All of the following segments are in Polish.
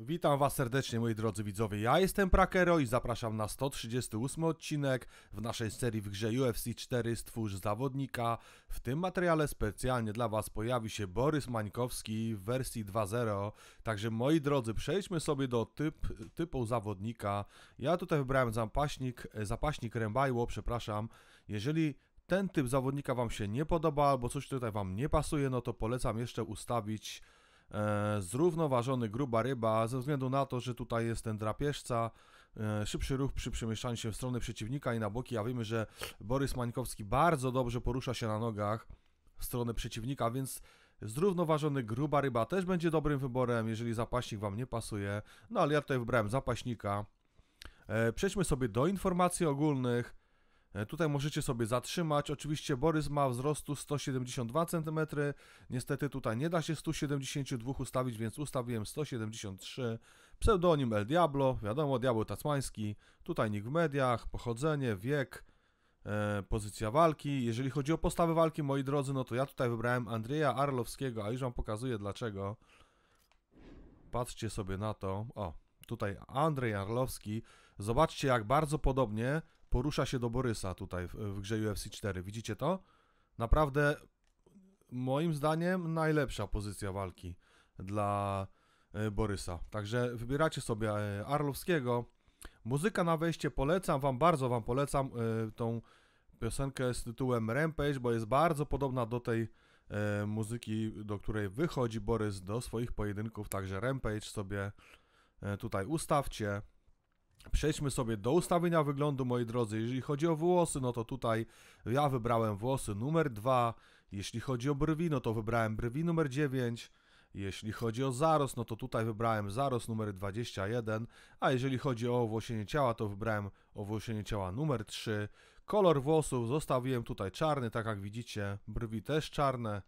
Witam Was serdecznie, moi drodzy widzowie. Ja jestem Prakero i zapraszam na 138 odcinek w naszej serii w grze UFC 4 Stwórz Zawodnika. W tym materiale specjalnie dla Was pojawi się Borys Mańkowski w wersji 2.0. Także, moi drodzy, przejdźmy sobie do typ, typu zawodnika. Ja tutaj wybrałem zapaśnik, zapaśnik Rembajło, przepraszam. Jeżeli ten typ zawodnika Wam się nie podoba albo coś tutaj Wam nie pasuje, no to polecam jeszcze ustawić E, zrównoważony gruba ryba, ze względu na to, że tutaj jest ten drapieżca, e, szybszy ruch przy przemieszczaniu się w stronę przeciwnika i na boki, a wiemy, że Borys Mańkowski bardzo dobrze porusza się na nogach w stronę przeciwnika, więc zrównoważony gruba ryba też będzie dobrym wyborem, jeżeli zapaśnik Wam nie pasuje, no ale ja tutaj wybrałem zapaśnika. E, przejdźmy sobie do informacji ogólnych. E, tutaj możecie sobie zatrzymać. Oczywiście Borys ma wzrostu 172 cm. Niestety tutaj nie da się 172 ustawić, więc ustawiłem 173. Pseudonim El Diablo, wiadomo, Diablo Tacmański. Tutaj nick w mediach, pochodzenie, wiek, e, pozycja walki. Jeżeli chodzi o postawę walki, moi drodzy, no to ja tutaj wybrałem Andrzeja Arlowskiego, a już wam pokazuję dlaczego. Patrzcie sobie na to. O, tutaj Andrzej Arlowski. Zobaczcie, jak bardzo podobnie porusza się do Borysa tutaj w, w grze UFC 4. Widzicie to? Naprawdę, moim zdaniem, najlepsza pozycja walki dla e, Borysa. Także wybieracie sobie e, Arlowskiego. Muzyka na wejście polecam Wam, bardzo Wam polecam e, tą piosenkę z tytułem Rampage, bo jest bardzo podobna do tej muzyki, do której wychodzi Borys do swoich pojedynków, także Rampage sobie E, tutaj ustawcie. Przejdźmy sobie do ustawienia wyglądu, moi drodzy. Jeżeli chodzi o włosy, no to tutaj ja wybrałem włosy numer 2. Jeśli chodzi o brwi, no to wybrałem brwi numer 9. Jeśli chodzi o zaros, no to tutaj wybrałem zaros numer 21, a jeżeli chodzi o owłosienie ciała, to wybrałem owłosienie ciała numer 3. Kolor włosów zostawiłem tutaj czarny, tak jak widzicie, brwi też czarne,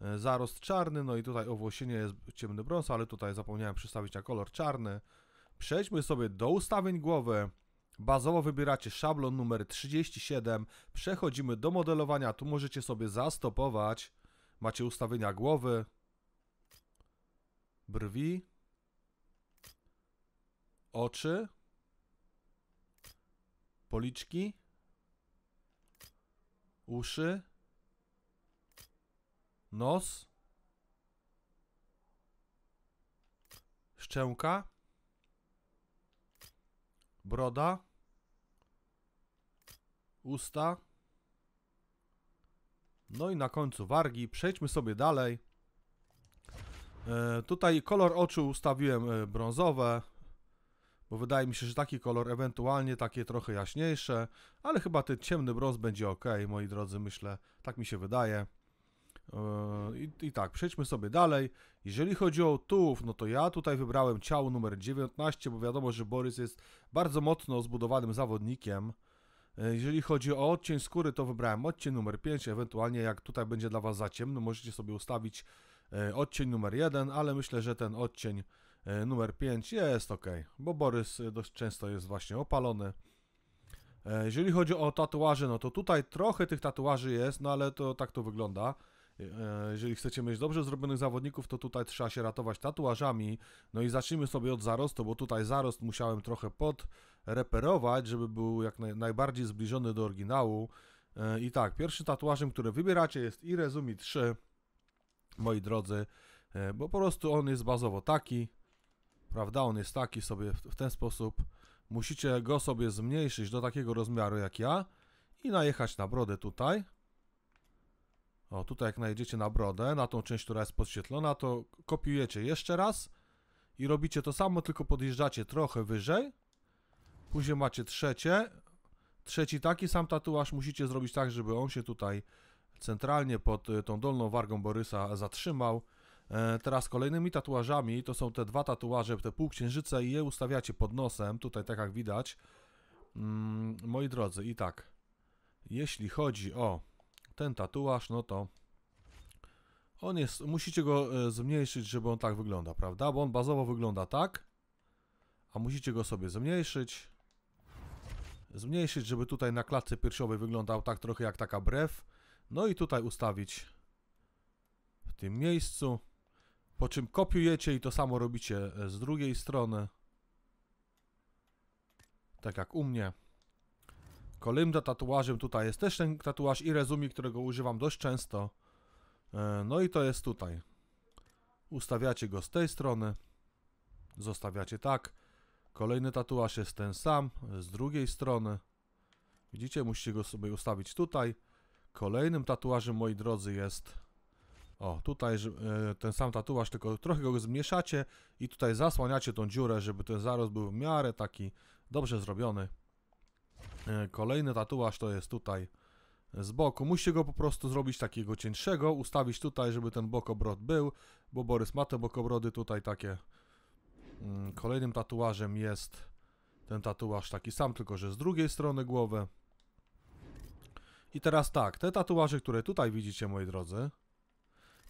E, zarost czarny, no i tutaj owłosienie jest ciemny brąz, ale tutaj zapomniałem przystawić na kolor czarny. Przejdźmy sobie do ustawień głowy. Bazowo wybieracie szablon numer 37, przechodzimy do modelowania, tu możecie sobie zastopować. Macie ustawienia głowy, brwi, oczy, policzki, uszy, nos, szczęka, broda, usta, no i na końcu wargi. Przejdźmy sobie dalej. E, tutaj kolor oczu ustawiłem e, brązowe, bo wydaje mi się, że taki kolor, ewentualnie takie trochę jaśniejsze, ale chyba ten ciemny brąz będzie ok, moi drodzy, myślę, tak mi się wydaje. Yy, I, I, tak, przejdźmy sobie dalej. Jeżeli chodzi o tułów, no to ja tutaj wybrałem ciało numer 19, bo wiadomo, że Borys jest bardzo mocno zbudowanym zawodnikiem. Yy, jeżeli chodzi o odcień skóry, to wybrałem odcień numer 5, ewentualnie jak tutaj będzie dla Was za ciemno, możecie sobie ustawić yy, odcień numer 1, ale myślę, że ten odcień numer 5 jest ok, bo Borys dość często jest właśnie opalony. Jeżeli chodzi o tatuaże, no to tutaj trochę tych tatuaży jest, no ale to tak to wygląda. E, jeżeli chcecie mieć dobrze zrobionych zawodników, to tutaj trzeba się ratować tatuażami. No i zacznijmy sobie od zarostu, bo tutaj zarost musiałem trochę podreperować, żeby był jak najbardziej zbliżony do oryginału. E, I tak, pierwszy tatuażem, który wybieracie jest Irezumi 3, moi drodzy, e, bo po prostu on jest bazowo taki, prawda, on jest taki sobie w ten sposób. Musicie go sobie zmniejszyć do takiego rozmiaru jak ja i najechać na brodę tutaj. O, tutaj jak najdziecie na brodę, na tą część, która jest podświetlona, to kopiujecie jeszcze raz i robicie to samo, tylko podjeżdżacie trochę wyżej. Później macie trzecie. Trzeci taki sam tatuaż musicie zrobić tak, żeby on się tutaj centralnie pod e, tą dolną wargą Borysa zatrzymał. E, teraz kolejnymi tatuażami, to są te dwa tatuaże, te półksiężyce i je ustawiacie pod nosem, tutaj tak jak widać. Mm, moi drodzy, i tak, jeśli chodzi o ten tatuaż, no to on jest, musicie go e, zmniejszyć, żeby on tak wygląda, prawda? Bo on bazowo wygląda tak, a musicie go sobie zmniejszyć. Zmniejszyć, żeby tutaj na klatce piersiowej wyglądał tak trochę jak taka brew. No i tutaj ustawić w tym miejscu. Po czym kopiujecie i to samo robicie e, z drugiej strony. Tak jak u mnie kolymda tatuażem, tutaj jest też ten tatuaż i rezumi, którego używam dość często. E, no i to jest tutaj. Ustawiacie go z tej strony, zostawiacie tak. Kolejny tatuaż jest ten sam, z drugiej strony. Widzicie, musicie go sobie ustawić tutaj. Kolejnym tatuażem, moi drodzy, jest... O, tutaj e, ten sam tatuaż, tylko trochę go zmniejszacie i tutaj zasłaniacie tą dziurę, żeby ten zarost był w miarę taki dobrze zrobiony. E, kolejny tatuaż to jest tutaj z boku. Musi go po prostu zrobić takiego cieńszego, ustawić tutaj, żeby ten bokobrod był, bo Borys ma te bokobrody tutaj takie. Mm, kolejnym tatuażem jest ten tatuaż taki sam, tylko że z drugiej strony głowy. I teraz tak, te tatuaże, które tutaj widzicie, moi drodzy,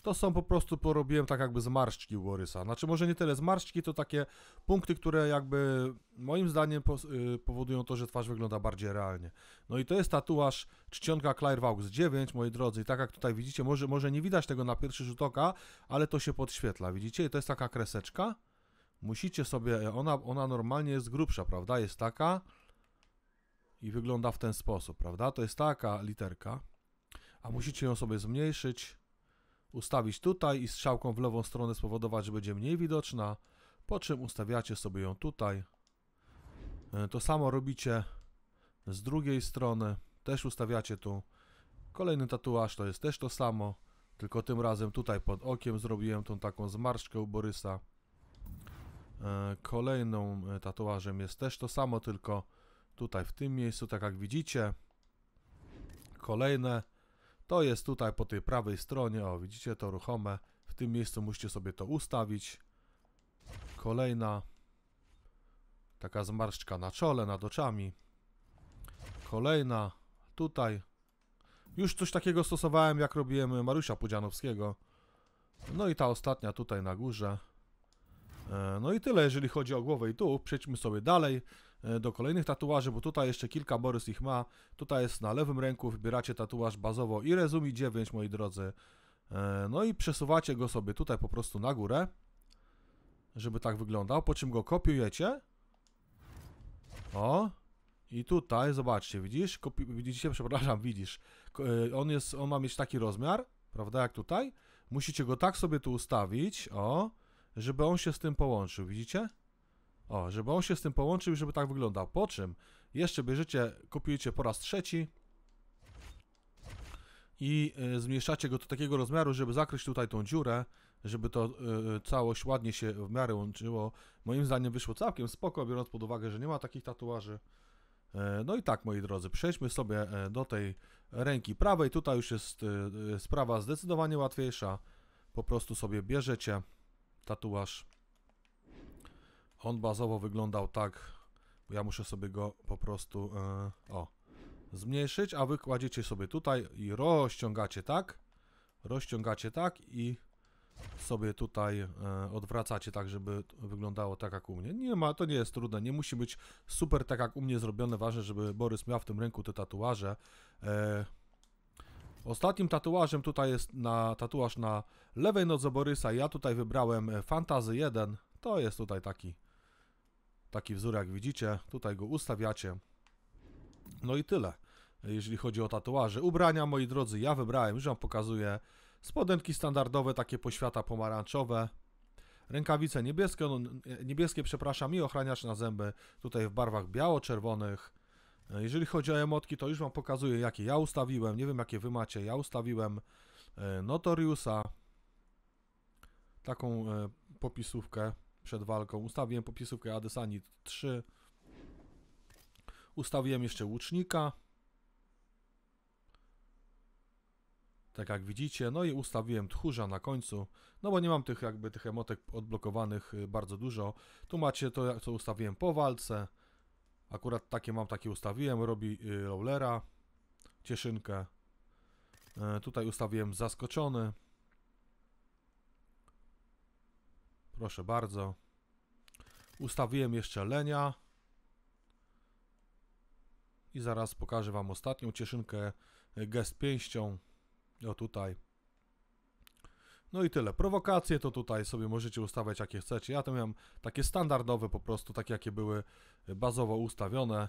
to są po prostu, porobiłem tak jakby zmarszczki u Borysa. Znaczy może nie tyle zmarszczki, to takie punkty, które jakby moim zdaniem y, powodują to, że twarz wygląda bardziej realnie. No i to jest tatuaż czcionka Claire Vaux 9, moi drodzy. I tak jak tutaj widzicie, może, może nie widać tego na pierwszy rzut oka, ale to się podświetla, widzicie? I to jest taka kreseczka. Musicie sobie, ona, ona normalnie jest grubsza, prawda? Jest taka i wygląda w ten sposób, prawda? To jest taka literka, a musicie ją sobie zmniejszyć ustawić tutaj i strzałką w lewą stronę spowodować, że będzie mniej widoczna, po czym ustawiacie sobie ją tutaj. E, to samo robicie z drugiej strony, też ustawiacie tu. Kolejny tatuaż to jest też to samo, tylko tym razem tutaj pod okiem zrobiłem tą taką zmarszczkę u Borysa. E, kolejną e, tatuażem jest też to samo, tylko tutaj w tym miejscu, tak jak widzicie. Kolejne to jest tutaj po tej prawej stronie, o widzicie to ruchome. W tym miejscu musicie sobie to ustawić. Kolejna taka zmarszczka na czole, nad oczami. Kolejna tutaj. Już coś takiego stosowałem, jak robiłem Mariusza Pudzianowskiego. No i ta ostatnia tutaj na górze. E, no i tyle, jeżeli chodzi o głowę i tu. Przejdźmy sobie dalej. E, do kolejnych tatuaży, bo tutaj jeszcze kilka Borys ich ma. Tutaj jest na lewym ręku, wybieracie tatuaż bazowo i Rezumi 9, moi drodzy. E, no i przesuwacie go sobie tutaj po prostu na górę, żeby tak wyglądał, po czym go kopiujecie. O, i tutaj, zobaczcie, widzisz? Kopi widzicie, przepraszam, widzisz. E, on, jest, on ma mieć taki rozmiar, prawda, jak tutaj. Musicie go tak sobie tu ustawić, o, żeby on się z tym połączył, widzicie? O, żeby on się z tym połączył, żeby tak wyglądał. Po czym jeszcze bierzecie, kopiujecie po raz trzeci i y, e, zmniejszacie go do takiego rozmiaru, żeby zakryć tutaj tą dziurę, żeby to y, całość ładnie się w miarę łączyło. Moim zdaniem wyszło całkiem spoko, biorąc pod uwagę, że nie ma takich tatuaży. E, no i tak, moi drodzy, przejdźmy sobie do tej ręki prawej. Tutaj już jest sprawa zdecydowanie łatwiejsza. Po prostu sobie bierzecie tatuaż on bazowo wyglądał tak, ja muszę sobie go po prostu, e, o, zmniejszyć, a wy kładziecie sobie tutaj i rozciągacie tak, rozciągacie tak i sobie tutaj e, odwracacie tak, żeby wyglądało tak jak u mnie. Nie ma, to nie jest trudne, nie musi być super tak jak u mnie zrobione, ważne, żeby Borys miał w tym ręku te tatuaże. E, ostatnim tatuażem tutaj jest na tatuaż na lewej nodze Borysa, ja tutaj wybrałem e, Fantazy 1, to jest tutaj taki Taki wzór jak widzicie, tutaj go ustawiacie. No i tyle, jeżeli chodzi o tatuaże. Ubrania, moi drodzy, ja wybrałem, już Wam pokazuję. Spodenki standardowe, takie poświata pomarańczowe. Rękawice niebieskie, no, niebieskie przepraszam, i ochraniacz na zęby, tutaj w barwach biało-czerwonych. Jeżeli chodzi o emotki, to już Wam pokazuję, jakie ja ustawiłem. Nie wiem, jakie Wy macie. Ja ustawiłem e, Notoriusa, taką e, popisówkę przed walką. Ustawiłem popisówkę Adesani 3. Ustawiłem jeszcze łucznika. Tak jak widzicie. No i ustawiłem tchórza na końcu. No bo nie mam tych jakby tych emotek odblokowanych y, bardzo dużo. Tu macie to, co ustawiłem po walce. Akurat takie mam, takie ustawiłem. Robi rollera. Y, Cieszynkę. E, tutaj ustawiłem zaskoczony. Proszę bardzo. Ustawiłem jeszcze lenia. I zaraz pokażę Wam ostatnią cieszynkę e, gest pięścią. O tutaj. No i tyle. Prowokacje to tutaj sobie możecie ustawiać jakie chcecie. Ja to miałem takie standardowe po prostu, takie jakie były e, bazowo ustawione.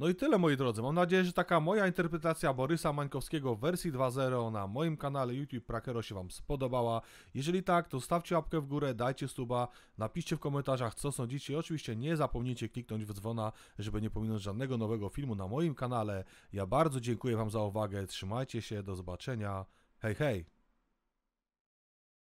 No i tyle moi drodzy. Mam nadzieję, że taka moja interpretacja Borysa Mańkowskiego w wersji 2.0 na moim kanale YouTube Prakero się Wam spodobała. Jeżeli tak, to stawcie łapkę w górę, dajcie suba, napiszcie w komentarzach co sądzicie i oczywiście nie zapomnijcie kliknąć w dzwona, żeby nie pominąć żadnego nowego filmu na moim kanale. Ja bardzo dziękuję Wam za uwagę, trzymajcie się, do zobaczenia. Hej, hej!